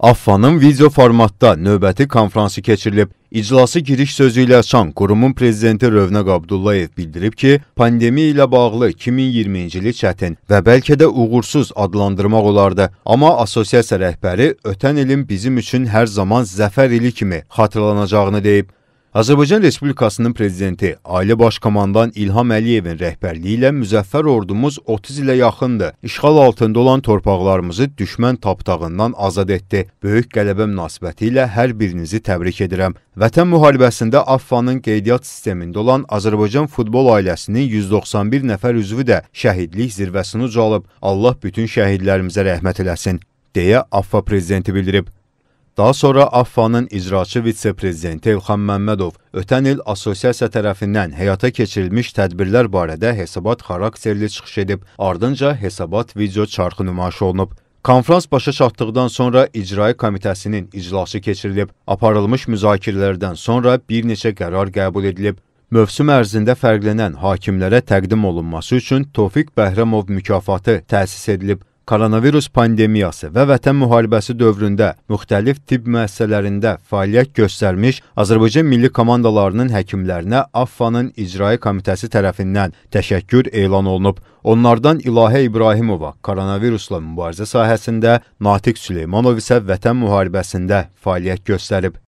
AFFA-nın video formatda növbəti konfransı keçirilib. İclası giriş sözü ilə açan qurumun prezidenti Rövnəq Abdullayev bildirib ki, pandemiya ilə bağlı 2020-ci ili çətin və bəlkə də uğursuz adlandırmaq olardı. Amma assosiasiya rəhbəri ötən ilin bizim üçün hər zaman zəfər ili kimi xatırlanacağını deyib. Azərbaycan Respublikasının prezidenti Ali Başkomandan İlham Əliyevin rəhbərliyi ilə müzəffər ordumuz 30 ilə yaxındır. İşğal altında olan torpaqlarımızı düşmən tapdağından azad etdi. Böyük qələbə münasibəti ilə hər birinizi təbrik edirəm. Vətən müharibəsində AFFA-nın qeydiyyat sistemində olan Azərbaycan futbol ailəsinin 191 nəfər üzvü də şəhidlik zirvəsini ucalıb. Allah bütün şəhidlərimizə rəhmət eləsin, deyə AFFA prezidenti bildirib. Daha sonra AFFA-nın icraçı vitse-prezidenti Elxan Məmmədov ötən il assosiasiya tərəfindən həyata keçirilmiş tədbirlər barədə hesabat xarakterli çıxış edib, ardınca hesabat video çarxı nümayiş olunub. Konfrans başa çatdıqdan sonra İcraiyyə Komitəsinin iclası keçirilib, aparılmış müzakirələrdən sonra bir neçə qərar qəbul edilib. Mövsüm ərzində fərqlənən hakimlərə təqdim olunması üçün Tofiq Bəhrəmov mükafatı təsis edilib koronavirus pandemiyası və vətən müharibəsi dövründə müxtəlif tibb müəssisələrində fəaliyyət göstərmiş Azərbaycan milli komandalarının həkimlərinə AFFA-nın icraî komitəsi tərəfindən təşəkkür elan olunub. Onlardan İlahə İbrahimova koronavirusla mübarizə sahəsində, Natiq Süleymanov isə vətən müharibəsində fəaliyyət göstərib.